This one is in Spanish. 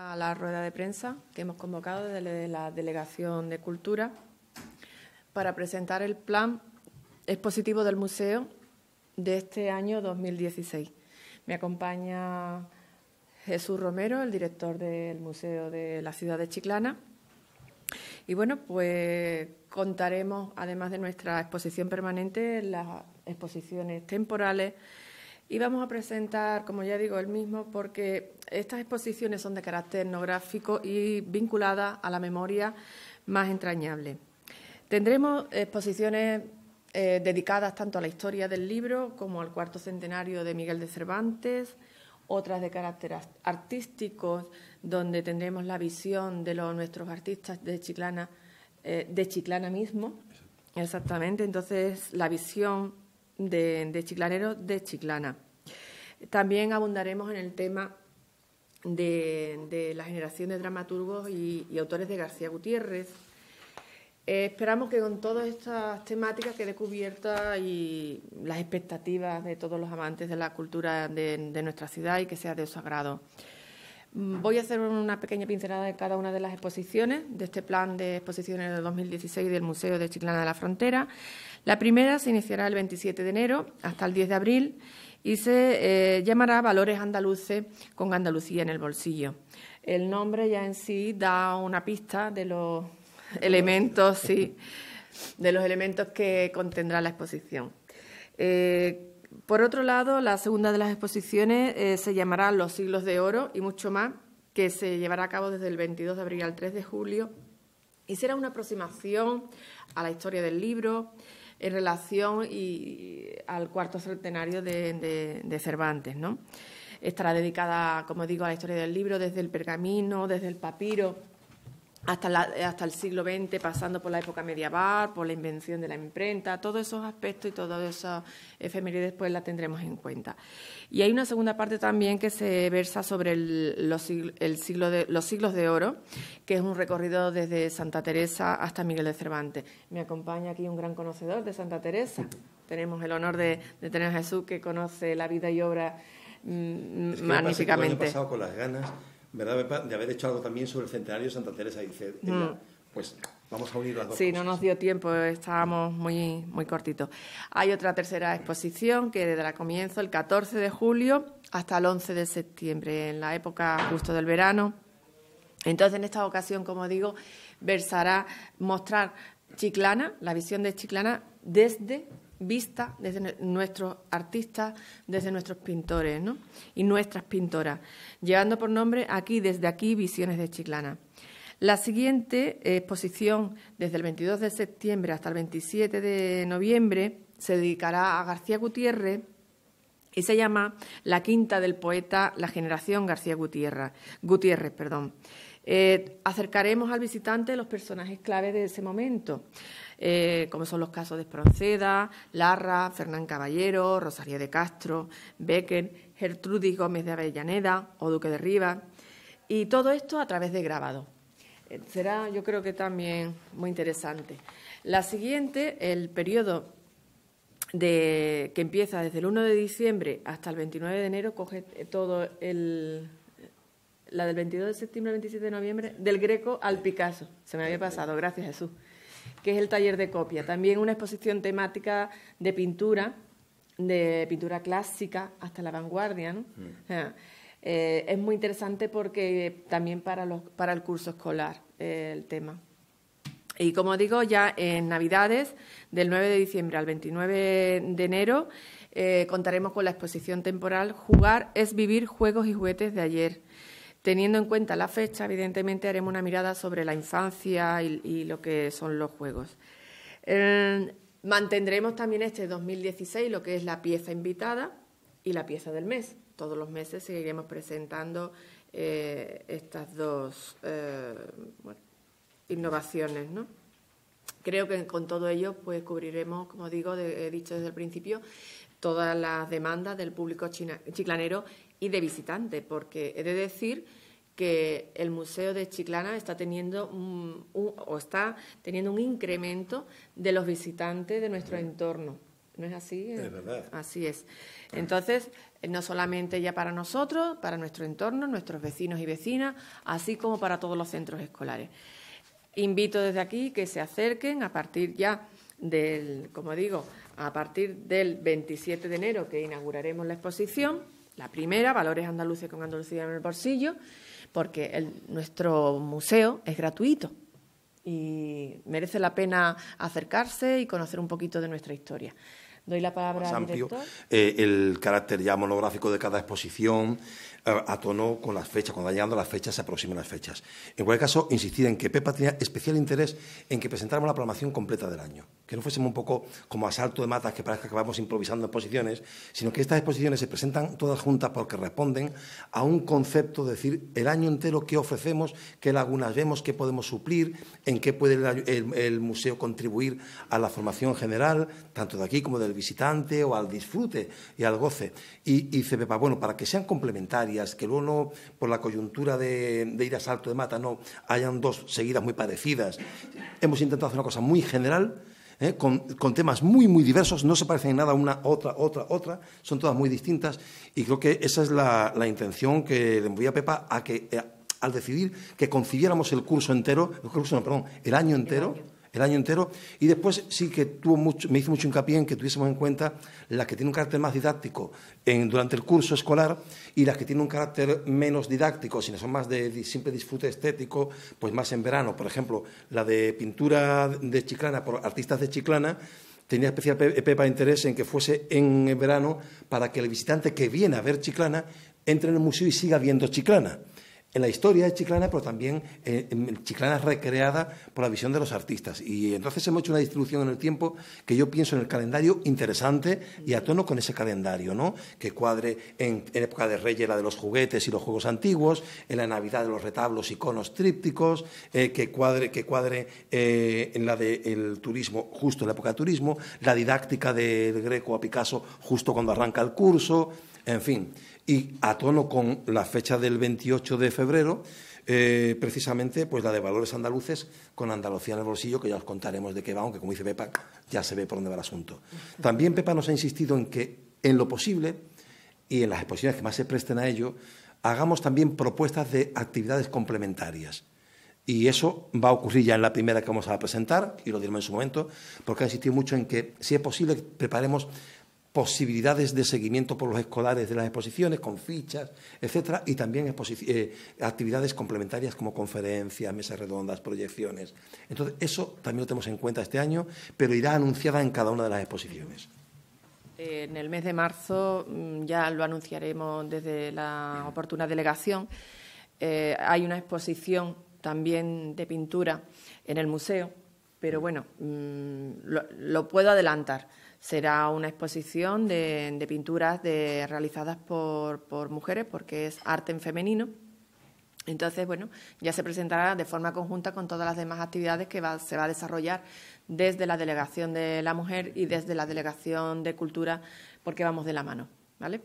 A la rueda de prensa que hemos convocado desde la Delegación de Cultura para presentar el plan expositivo del museo de este año 2016. Me acompaña Jesús Romero, el director del Museo de la Ciudad de Chiclana. Y bueno, pues contaremos, además de nuestra exposición permanente, las exposiciones temporales y vamos a presentar, como ya digo, el mismo, porque estas exposiciones son de carácter etnográfico y vinculadas a la memoria más entrañable. Tendremos exposiciones eh, dedicadas tanto a la historia del libro como al cuarto centenario de Miguel de Cervantes, otras de carácter artístico, donde tendremos la visión de los, nuestros artistas de Chiclana, eh, de Chiclana mismo, exactamente, entonces la visión de, de chiclaneros de Chiclana. También abundaremos en el tema de, la generación de dramaturgos y, autores de García Gutiérrez. Eh, esperamos que con todas estas temáticas quede cubierta y las expectativas de todos los amantes de la cultura de, de nuestra ciudad y que sea de su agrado. Voy a hacer una pequeña pincelada de cada una de las exposiciones de este plan de exposiciones de 2016 del Museo de Chiclana de la Frontera. La primera se iniciará el 27 de enero hasta el 10 de abril y se eh, llamará Valores Andaluces con Andalucía en el bolsillo. El nombre ya en sí da una pista de los elementos, sí, de los elementos que contendrá la exposición. Eh, por otro lado, la segunda de las exposiciones eh, se llamará Los siglos de oro y mucho más, que se llevará a cabo desde el 22 de abril al 3 de julio y será una aproximación a la historia del libro en relación y al cuarto centenario de, de Cervantes. ¿no? Estará dedicada, como digo, a la historia del libro desde el pergamino, desde el papiro hasta, hasta el siglo XX, pasando por la época medieval, por la invención de la imprenta, todos esos aspectos y todas esas efemérides pues la tendremos en cuenta. Y hay una segunda parte también que se versa sobre el, los, siglo los siglos de oro, que es un recorrido desde Santa Teresa hasta Miguel de Cervantes. Me acompaña aquí un gran conocedor de Santa Teresa. Tenemos el honor de, tener a Jesús que conoce la vida y obra mm, magníficamente. ¿verdad, de haber hecho algo también sobre el centenario de Santa Teresa. dice, mm. pues vamos a unir las dos. Sí, no nos dio tiempo, estábamos muy, muy cortitos. Hay otra tercera exposición que desde el comienzo, el 14 de julio hasta el 11 de septiembre, en la época justo del verano. Entonces, en esta ocasión, como digo, versará mostrar Chiclana, la visión de Chiclana desde vista desde nuestros artistas, desde nuestros pintores ¿no? y nuestras pintoras, llevando por nombre aquí, desde aquí, Visiones de Chiclana. La siguiente eh, exposición, desde el 22 de septiembre hasta el 27 de noviembre, se dedicará a García Gutiérrez y se llama La Quinta del Poeta, la generación García Gutiérrez. Gutiérrez perdón. Eh, acercaremos al visitante los personajes clave de ese momento. Eh, como son los casos de Espronceda, Larra, Fernán Caballero, Rosario de Castro, Becker, Gertrudis Gómez de Avellaneda o Duque de Rivas, y todo esto a través de grabado. Eh, será, yo creo que también muy interesante. La siguiente, el periodo de, que empieza desde el 1 de diciembre hasta el 29 de enero, coge todo el, la del 22 de septiembre al 27 de noviembre, del Greco al Picasso. Se me había pasado, gracias Jesús que es el taller de copia. También una exposición temática de pintura, de pintura clásica hasta la vanguardia. Mm. Eh, es muy interesante porque también para, los, para el curso escolar eh, el tema. Y como digo, ya en Navidades, del 9 de diciembre al 29 de enero, eh, contaremos con la exposición temporal Jugar es vivir juegos y juguetes de ayer. Teniendo en cuenta la fecha, evidentemente haremos una mirada sobre la infancia y, lo que son los juegos. mantendremos también este 2016 lo que es la pieza invitada y la pieza del mes. Todos los meses seguiremos presentando eh, estas dos eh, innovaciones, Creo que con todo ello pues cubriremos, como digo, he dicho desde el principio, todas las demandas del público chilanero. chiclanero y de visitantes... porque he de decir que el Museo de Chiclana está teniendo un, o está teniendo un incremento de los visitantes de nuestro entorno. ¿No es así? verdad. Así es. Pues. Entonces, eh, no solamente ya para nosotros, para nuestro entorno, nuestros vecinos y vecinas, así como para todos los centros escolares. Invito desde aquí que se acerquen a partir ya del, como digo, a partir del 27 de enero que inauguraremos la exposición la primera, Valores Andaluces con Andalucía en el bolsillo, porque nuestro museo es gratuito y merece la pena acercarse y conocer un poquito de nuestra historia. Doy la palabra al director. Eh, el carácter ya monográfico de cada exposición, eh, atonó con las fechas, cuando van las fechas se aproximan las fechas. En cualquier caso, insistir en que Pepa tenía especial interés en que presentáramos la programación completa del año, que no fuésemos un poco como asalto de matas que parezca que vamos improvisando exposiciones, sino que estas exposiciones se presentan todas juntas porque responden a un concepto, decir, el año entero qué ofrecemos, qué lagunas vemos, qué podemos suplir, en qué puede el, el museo contribuir a la formación general, tanto de aquí como del visitante o al disfrute y al goce. Y, dice Pepa, bueno, para que sean complementarias, que luego no, por la coyuntura de, ir a salto de mata, no, hayan dos seguidas muy parecidas. Hemos intentado hacer una cosa muy general. ¿eh? Con, temas muy, muy diversos, no se parecen en nada una, otra, otra, otra, son todas muy distintas y creo que esa es la, intención que le envía a Pepa a que, eh, al decidir que concibiéramos el curso entero, el curso, no, perdón, el año entero el año entero. Y después sí que tuvo mucho, me hizo mucho hincapié en que tuviésemos en cuenta las que tienen un carácter más didáctico durante el curso escolar y las que tienen un carácter menos didáctico, sino son más de simple disfrute estético, pues más en verano. Por ejemplo, la de pintura de Chiclana, por artistas de Chiclana, tenía especial eh, pepa interés en que fuese en verano para que el visitante que viene a ver Chiclana entre en el museo y siga viendo Chiclana en la historia de Chiclana, pero también eh, en Chiclana recreada por la visión de los artistas. Y entonces hemos hecho una distribución en el tiempo que yo pienso en el calendario interesante y a tono con ese calendario, ¿no? Que cuadre en, época de Reyes la de los juguetes y los juegos antiguos, en la Navidad de los retablos, conos trípticos, eh, que cuadre, que cuadre eh, en la del el turismo, justo en la época de turismo, la didáctica del Greco a Picasso justo cuando arranca el curso, en fin, y a tono con la fecha del 28 de febrero, eh, precisamente pues la de valores andaluces con Andalucía en el bolsillo, que ya os contaremos de qué va, aunque como dice Pepa, ya se ve por dónde va el asunto. También Pepa nos ha insistido en que, en lo posible, y en las exposiciones que más se presten a ello, hagamos también propuestas de actividades complementarias. Y eso va a ocurrir ya en la primera que vamos a presentar, y lo diré en su momento, porque ha insistido mucho en que, si es posible, preparemos posibilidades de seguimiento por los escolares de las exposiciones, con fichas, etcétera, y también eh, actividades complementarias como conferencias, mesas redondas, proyecciones. Entonces, eso también lo tenemos en cuenta este año, pero irá anunciada en cada una de las exposiciones. En el mes de marzo, mm, ya lo anunciaremos desde la oportuna delegación, eh, hay una exposición también de pintura en el museo, pero bueno, mm, lo puedo adelantar Será una exposición de, pinturas realizadas por, mujeres, porque es arte en femenino. Entonces, bueno, ya se presentará de forma conjunta con todas las demás actividades que se va a desarrollar desde la Delegación de la Mujer y desde la Delegación de Cultura, porque vamos de la mano. ¿Vale?